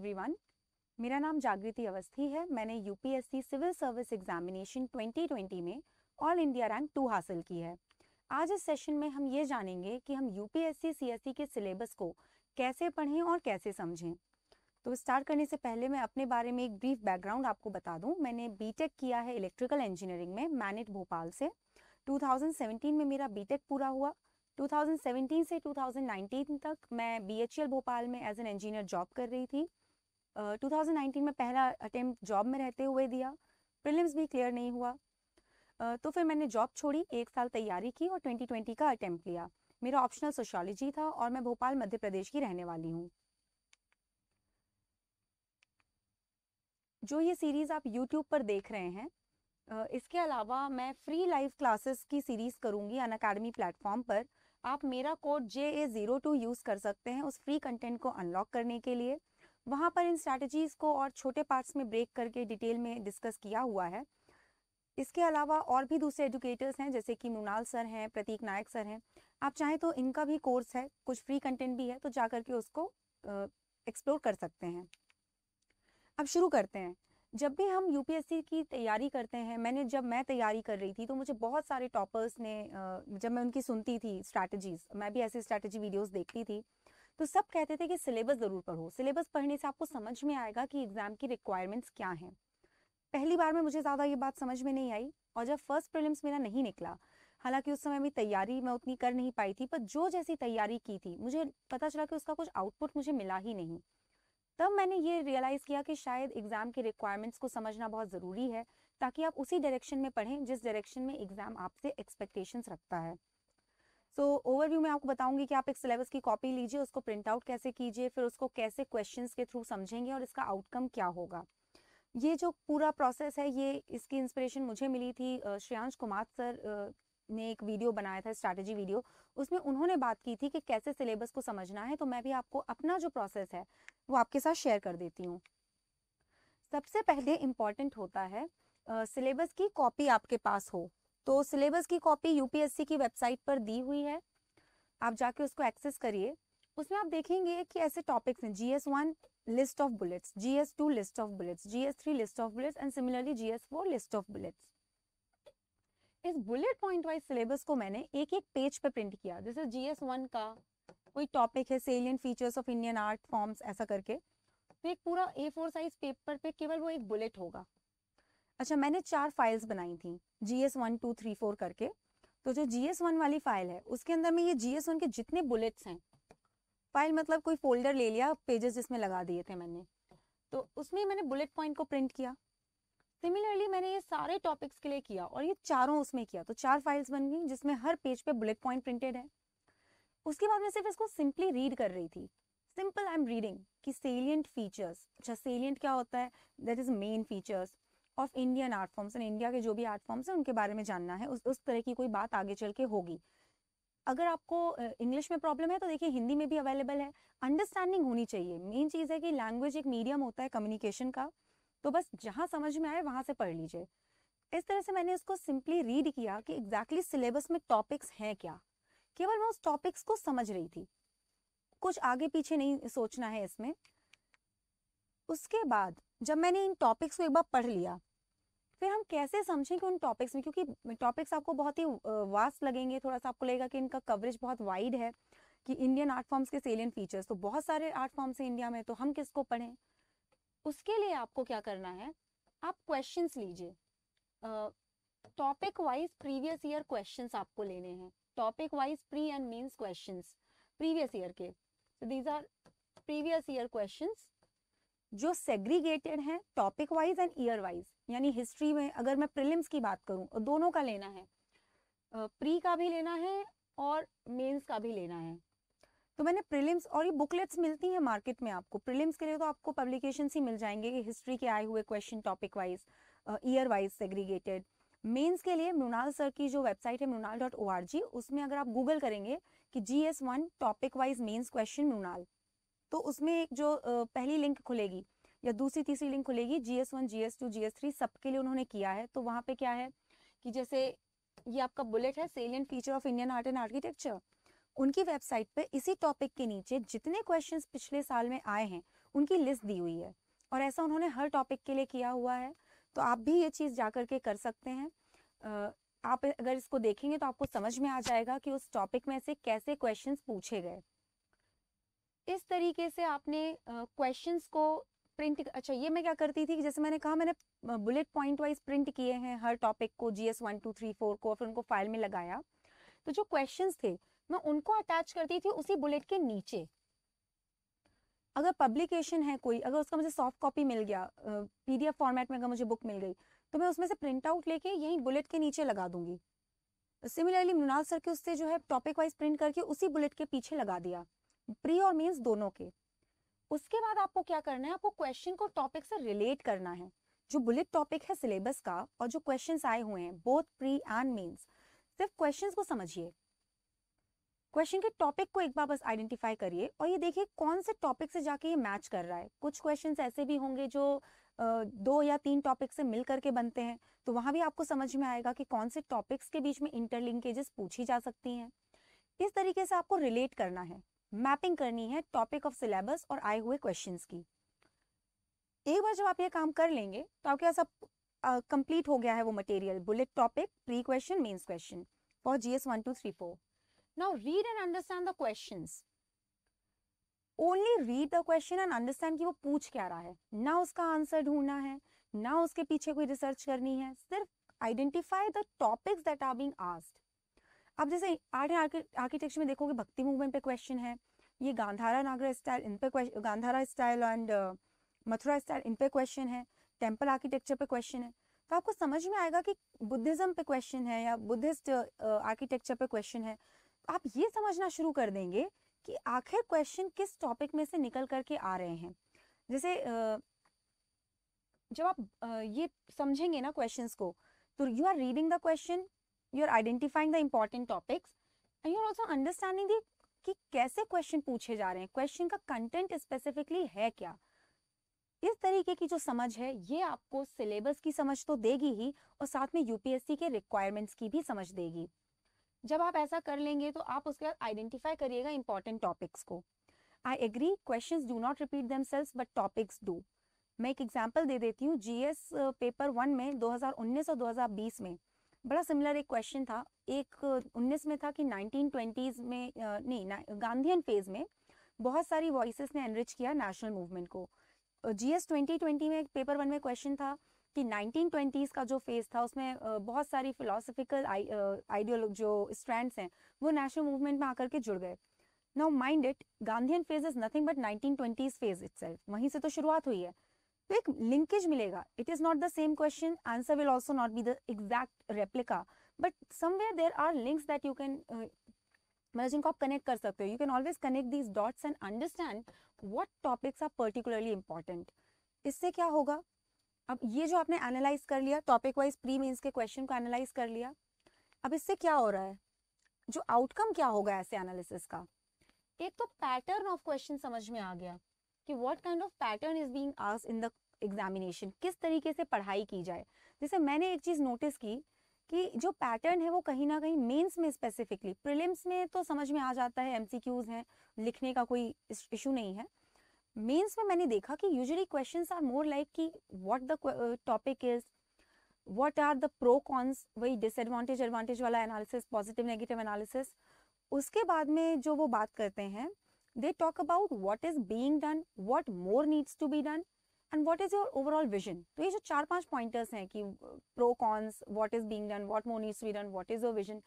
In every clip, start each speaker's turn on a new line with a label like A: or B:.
A: everyone मेरा नाम जागृति अवस्थी है मैंने यूपीएससी सिविल सर्विस एग्जामिनेशन 2020 में ऑल इंडिया रैंक टू हासिल की है आज इस सेशन में हम ये जानेंगे कि हम यूपीएससी सीएससी के सिलेबस को कैसे पढ़ें और कैसे समझें तो स्टार्ट करने से पहले मैं अपने बारे में एक ब्रीफ बैकग्राउंड आपको बता दूँ मैंने बी किया है इलेक्ट्रिकल इंजीनियरिंग में मैनेट भोपाल से टू में मेरा बी पूरा हुआ 2017 से 2019 तक मैं बी भोपाल में एज एन इंजीनियर जॉब कर रही थी 2019 में पहला अटेम्प्ट जॉब में रहते हुए दिया प्रिलिम्स भी क्लियर नहीं हुआ तो फिर मैंने जॉब छोड़ी एक साल तैयारी की और 2020 का अटेम्प्ट लिया मेरा ऑप्शनल सोशियोलॉजी था और मैं भोपाल मध्य प्रदेश की रहने वाली हूँ जो ये सीरीज़ आप यूट्यूब पर देख रहे हैं इसके अलावा मैं फ्री लाइव क्लासेस की सीरीज़ करूँगी अन अकेडमी प्लेटफॉर्म पर आप मेरा code J A zero two use कर सकते हैं उस फ्री कंटेंट को अनलॉक करने के लिए वहाँ पर इन स्ट्रैटेजीज़ को और छोटे पार्ट्स में ब्रेक करके डिटेल में डिस्कस किया हुआ है इसके अलावा और भी दूसरे एजुकेटर्स हैं जैसे कि मृणाल सर हैं प्रतीक नायक सर हैं आप चाहें तो इनका भी कोर्स है कुछ फ्री कंटेंट भी है तो जा करके उसको एक्सप्लोर कर सकते हैं अब शुरू करते हैं जब भी हम यूपीएससी की तैयारी करते हैं मैंने जब मैं तैयारी कर रही थी तो मुझे बहुत सारे टॉपर्स ने जब मैं उनकी सुनती थी स्ट्रैटेजीज मैं भी ऐसी स्ट्रैटेजी वीडियोस देखती थी तो सब कहते थे कि सिलेबस जरूर पढ़ो सिलेबस पढ़ने से आपको समझ में आएगा कि एग्जाम की रिक्वायरमेंट्स क्या हैं पहली बार में मुझे ज़्यादा ये बात समझ में नहीं आई और जब फर्स्ट प्रिलिम्स मेरा नहीं निकला हालांकि उस समय मेरी तैयारी मैं उतनी कर नहीं पाई थी पर जो जैसी तैयारी की थी मुझे पता चला कि उसका कुछ आउटपुट मुझे मिला ही नहीं तब मैंने ये रियलाइज़ किया कि शायद एग्ज़ाम के रिक्वायरमेंट्स को समझना बहुत ज़रूरी है ताकि आप उसी डायरेक्शन में पढ़ें जिस डायरेक्शन में एग्ज़ाम आपसे एक्सपेक्टेशंस रखता है तो ओवरव्यू में आपको बताऊंगी कि आप एक सिलेबस की कॉपी लीजिए उसको प्रिंट आउट कैसे कीजिए फिर उसको कैसे क्वेश्चन के थ्रू समझेंगे और इसका आउटकम क्या होगा ये जो पूरा प्रोसेस है ये इसकी इंस्पिरेशन मुझे मिली थी श्रेयांश कुमार सर ने एक वीडियो बनाया था स्ट्रैटेजी वीडियो उसमें उन्होंने बात की थी कि कैसे सिलेबस को समझना है तो मैं भी आपको अपना जो प्रोसेस है वो आपके साथ शेयर कर देती हूँ सबसे पहले इम्पॉर्टेंट होता है सिलेबस की कॉपी आपके पास हो तो सिलेबस की कॉपी यूपीएससी की वेबसाइट पर दी हुई है आप जाके उसको एक्सेस करिए उसमें आप देखेंगे कि ऐसे टॉपिक्स हैं GS one list of bullets G S two list of bullets G S three list of bullets and similarly G S four list of bullets इस बुलेट पॉइंट वाइज सिलेबस को मैंने एक एक पेज पे print किया जैसे जी S one का कोई टॉपिक है salient features of Indian art forms ऐसा करके तो एक पूरा ए फोर साइज पेपर पे केवल वो एक बुलेट होगा अच्छा मैंने चार फाइल्स बनाई थी G S one two three four करके तो जो जी एस वन वाली फाइल है उसके अंदर में ये जी एस वन के जितने बुलेट्स हैं फाइल मतलब कोई फोल्डर ले लिया पेजेस जिसमें लगा दिए थे मैंने तो उसमें मैंने बुलेट पॉइंट को प्रिंट किया सिमिलरली मैंने ये सारे टॉपिक्स के लिए किया और ये चारों उसमें किया तो चार फाइल्स बन गई जिसमें हर पेज पे बुलेट पॉइंट प्रिंटेड है उसके बाद मैं सिर्फ इसको सिंपली रीड कर रही थी सिंपल आई एम रीडिंग कि सेलियंट फीचर्स अच्छा सेलियंट क्या होता है that is main features of Indian art forms and India के जो भी आर्ट फॉर्म्स हैं उनके बारे में जानना है उस उस तरह की कोई बात आगे चल के होगी अगर आपको इंग्लिश में प्रॉब्लम है तो देखिए हिंदी में भी अवेलेबल है अंडरस्टैंडिंग होनी चाहिए मेन चीज़ है कि लैंग्वेज एक मीडियम होता है कम्युनिकेशन का तो बस जहाँ समझ में आए वहाँ से पढ़ लीजिए इस तरह से मैंने इसको सिंपली रीड किया कि एग्जैक्टली exactly सिलेबस में टॉपिक्स हैं क्या केवल मैं उस टॉपिक्स को समझ रही थी कुछ आगे पीछे नहीं सोचना है इसमें उसके बाद जब मैंने इन टॉपिक्स को एक बार पढ़ लिया फिर हम कैसे समझें कि उन टॉपिक्स में क्योंकि टॉपिक्स आपको बहुत ही वास्ट लगेंगे थोड़ा सा आपको लगेगा कि इनका कवरेज बहुत वाइड है कि इंडियन आर्ट फॉर्म्स के सेलियन फीचर्स तो बहुत सारे आर्ट फॉर्म्स हैं इंडिया में तो हम किसको पढ़ें उसके लिए आपको क्या करना है आप क्वेश्चन लीजिए topic wise previous year question आपको लेने हैं topic wise pre and mains question previous year के so these are previous year question जो सेग्रीगेटेड हैं topic wise and year wise यानी हिस्ट्री में अगर मैं प्रिलिम्स की बात करूं और दोनों का लेना है प्री का भी लेना है और मेंस का भी लेना है तो मैंने प्रिलिम्स और ये बुकलेट्स मिलती हैं मार्केट में आपको प्रिलिम्स के लिए तो आपको पब्लिकेशन ही मिल जाएंगे कि हिस्ट्री के आए हुए question topic wise year wise segregated mains के लिए मृणाल सर की जो वेबसाइट है मृणाल उसमें अगर आप गूगल करेंगे कि G S one topic wise mains question Mrunal तो उसमें एक जो पहली लिंक खुलेगी या दूसरी तीसरी लिंक खुलेगी G S one G S two G S three सबके लिए उन्होंने किया है तो वहाँ पे क्या है कि जैसे ये आपका बुलेट है salient feature of Indian art and architecture उनकी वेबसाइट पे इसी टॉपिक के नीचे जितने क्वेश्चंस पिछले साल में आए हैं उनकी लिस्ट दी हुई है और ऐसा उन्होंने हर टॉपिक के लिए किया हुआ है तो आप भी ये चीज़ जा करके कर सकते हैं आप अगर इसको देखेंगे तो आपको समझ में आ जाएगा कि उस टॉपिक में से कैसे क्वेश्चंस पूछे गए इस तरीके से आपने क्वेश्चंस को प्रिंट अच्छा ये मैं क्या करती थी जैसे मैंने कहा मैंने बुलेट पॉइंट वाइज प्रिंट किए हैं हर टॉपिक को G S one two three four को फिर उनको फाइल में लगाया तो जो क्वेश्चंस थे मैं उनको अटैच करती थी उसी बुलेट के नीचे अगर पब्लिकेशन है कोई अगर उसका मुझे सॉफ्ट कॉपी मिल गया पीडीएफ फॉर्मेट में अगर मुझे बुक मिल गई तो मैं उसमें से प्रिंट आउट लेके यही बुलेट के नीचे लगा दूंगी सिमिलरली मृणाल सर के उससे जो है टॉपिक वाइज प्रिंट करके उसी बुलेट के पीछे लगा दिया प्री और मीन्स दोनों के उसके बाद आपको क्या करना है आपको क्वेश्चन को टॉपिक से रिलेट करना है जो बुलेट टॉपिक है सिलेबस का और जो क्वेश्चन आए हुए हैं बोथ प्री एंड मीन्स सिर्फ क्वेश्चन को समझिए क्वेश्चन के टॉपिक को एक बार बस आइडेंटिफाई करिए और ये देखिए कौन से टॉपिक से जाके ये मैच कर रहा है कुछ क्वेश्चन ऐसे भी होंगे जो दो या तीन टॉपिक से मिल करके बनते हैं तो वहाँ भी आपको समझ में आएगा कि कौन से टॉपिक्स के बीच में इंटरलिंकेजेस पूछी जा सकती हैं इस तरीके से आपको रिलेट करना है मैपिंग करनी है टॉपिक ऑफ सिलेबस और आए हुए क्वेश्चन की एक बार जब आप ये काम कर लेंगे तो आपके पास अब कंप्लीट हो गया है वो material bullet topic pre question mains question for GS one two three four now read and understand the question only read the question and understand कि वो पूछ क्या रहा है ना उसका आंसर ढूंढना है ना उसके पीछे कोई रिसर्च करनी है सिर्फ identify the topics that are being asked अब जैसे आर्ट एंड आर्किटेक्चर में देखोगे भक्ति मूवमेंट पे क्वेश्चन है ये गांधारा नागरा स्टाइल इन पे Gandhara style and uh, Mathura style इन पे क्वेश्चन है टेम्पल आर्किटेक्चर पे क्वेश्चन है तो आपको समझ में आएगा कि बुद्धिज्म पे क्वेश्चन है या बुद्धिस्ट आर्किटेक्चर uh, पे क्वेश्चन है तो आप ये समझना शुरू कर देंगे कि आखिर क्वेश्चन किस टॉपिक में से निकल करके आ रहे हैं जैसे uh, जब आप ये समझेंगे ना क्वेश्चंस को तो you are reading the question you are identifying the important topics and you are also understanding the कि कैसे क्वेश्चन पूछे जा रहे हैं क्वेश्चन का कंटेंट स्पेसिफिकली है क्या इस तरीके की जो समझ है ये आपको सिलेबस की समझ तो देगी ही और साथ में यूपीएससी के रिक्वायरमेंट्स की भी समझ देगी जब आप ऐसा कर लेंगे तो आप उसके बाद आइडेंटिफाई करिएगा इंपॉर्टेंट टॉपिक्स को I agree question do not repeat them but topics do मैं एक एग्जाम्पल दे देती हूँ जीएस पेपर वन में 2019 और 2020 में बड़ा सिमिलर एक क्वेश्चन था एक उन्नीस में था कि नाइनटीन ट्वेंटीज़ में नहीं गांधीन फेज में बहुत सारी वॉइस ने एनरिच किया नेशनल मूवमेंट को जी एस ट्वेंटी ट्वेंटी में पेपर वन में क्वेश्चन था कि नाइनटीन ट्वेंटीज़ का जो फेज था उसमें बहुत सारी फिलोसफिकल आइडियोल जो स्ट्रैंड्स हैं वो नेशनल मूवमेंट में आकर के जुड़ गए now mind it Gandhian phase is nothing but nineteen twenties phase it वहीं से तो शुरुआत हुई है तो एक लिंकेज मिलेगा it is not the same question answer will also not be the exact replica but somewhere there are links that you can मतलब जिनको आप कनेक्ट कर सकते हो you can always connect these dots and understand what topics are particularly important इससे क्या होगा अब ये जो आपने एनालाइज कर लिया टॉपिक वाइज प्री मीन्स के क्वेश्चन को एनालाइज कर लिया अब इससे क्या हो रहा है जो आउटकम क्या होगा ऐसे एनालिसिस का एक तो पैटर्न ऑफ क्वेश्चन समझ में आ गया कि what kind of pattern is being asked in the examination किस तरीके से पढ़ाई की जाए जैसे मैंने एक चीज़ नोटिस की कि जो पैटर्न है वो कहीं ना कहीं मेंस में स्पेसिफिकली प्रिलिम्स में तो समझ में आ जाता है एमसीक्यूज हैं लिखने का कोई इशू नहीं है मेंस में मैंने देखा कि usually questions are more like कि what the topic is what are the pro cons वही डिसएडवांटेज एडवांटेज वाला एनालिसिस पॉजिटिव नेगेटिव एनालिसिस उसके बाद में जो वो बात करते हैं They talk about what is being done, what more needs to be done, and what is your overall vision तो ये जो चार पांच पॉइंटर्स हैं कि pro cons what is being done what more needs to be done what is your vision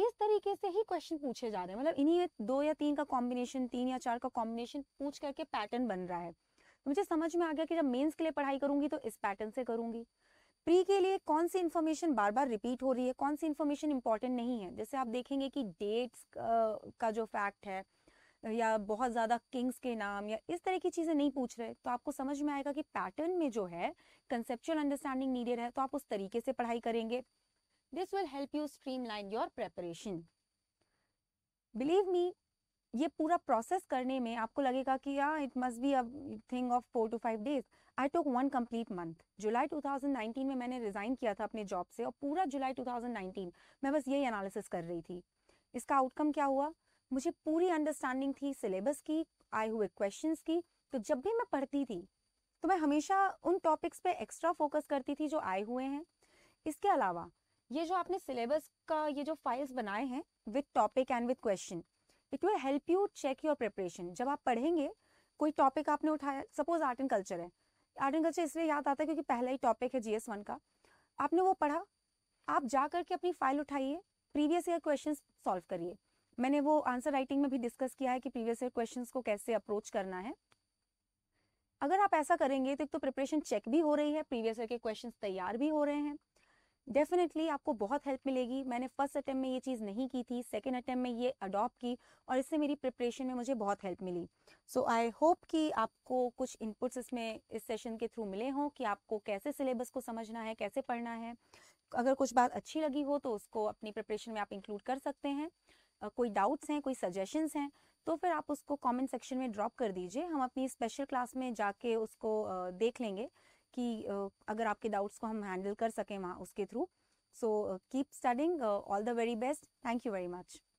A: इस तरीके से ही क्वेश्चन पूछे जा रहे हैं मतलब इन्हीं दो या तीन का कॉम्बिनेशन तीन या चार का कॉम्बिनेशन पूछ करके पैटर्न बन रहा है तो मुझे समझ में आ गया कि जब मेंस के लिए पढ़ाई करूंगी तो इस पैटर्न से करूंगी प्री के लिए कौन सी इन्फॉर्मेशन बार बार रिपीट हो रही है कौन सी इन्फॉर्मेशन इंपॉर्टेंट नहीं है जैसे आप देखेंगे कि डेट्स का जो फैक्ट है या बहुत ज़्यादा किंग्स के नाम या इस तरह की चीज़ें नहीं पूछ रहे तो आपको समझ में आएगा कि पैटर्न में जो है कंसेप्चुअल अंडरस्टैंडिंग नीडेड है तो आप उस तरीके से पढ़ाई करेंगे this will help you streamline your preparation believe me ये पूरा प्रोसेस करने में आपको लगेगा कि या it must be a thing of four to five days I took one complete month July 2019 में मैंने रिज़ाइन किया था अपने जॉब से और पूरा जुलाई 2019 मैं बस यही एनालिसिस कर रही थी इसका आउटकम क्या हुआ मुझे पूरी अंडरस्टैंडिंग थी सिलेबस की आए हुए क्वेश्चंस की तो जब भी मैं पढ़ती थी तो मैं हमेशा उन टॉपिक्स पे एक्स्ट्रा फोकस करती थी जो आए हुए हैं इसके अलावा ये जो आपने सिलेबस का ये जो फाइल्स बनाए हैं with topic and with question it will help you check your preparation जब आप पढ़ेंगे कोई टॉपिक आपने उठाया सपोज आर्ट एंड कल्चर है आर्ट एंड कल्चर इसलिए याद आता है क्योंकि पहला ही टॉपिक है जी वन का आपने वो पढ़ा आप जा करके अपनी फाइल उठाइए प्रीवियस ईयर क्वेश्चन सॉल्व करिए मैंने वो आंसर राइटिंग में भी डिस्कस किया है कि प्रीवियस ईयर क्वेश्चंस को कैसे अप्रोच करना है अगर आप ऐसा करेंगे तो एक तो प्रिपरेशन चेक भी हो रही है प्रीवियस ईयर के क्वेश्चन तैयार भी हो रहे हैं डेफिनेटली आपको बहुत हेल्प मिलेगी मैंने फर्स्ट अटैम्प में ये चीज़ नहीं की थी सेकेंड अटैम्प में ये अडॉप्ट की और इससे मेरी प्रिपरेशन में मुझे बहुत help milli so I hope कि आपको कुछ इनपुट्स इसमें इस सेशन के थ्रू मिले हों कि आपको कैसे सिलेबस को समझना है कैसे पढ़ना है अगर कुछ बात अच्छी लगी हो तो उसको अपनी प्रिपरेशन में आप इंक्लूड कर सकते हैं कोई डाउट्स हैं कोई सजेशंस हैं तो फिर आप उसको कमेंट सेक्शन में ड्रॉप कर दीजिए हम अपनी स्पेशल क्लास में जाके उसको देख लेंगे कि अगर आपके डाउट्स को हम हैंडल कर सकें वहाँ उसके through so keep studying all the very best thank you very much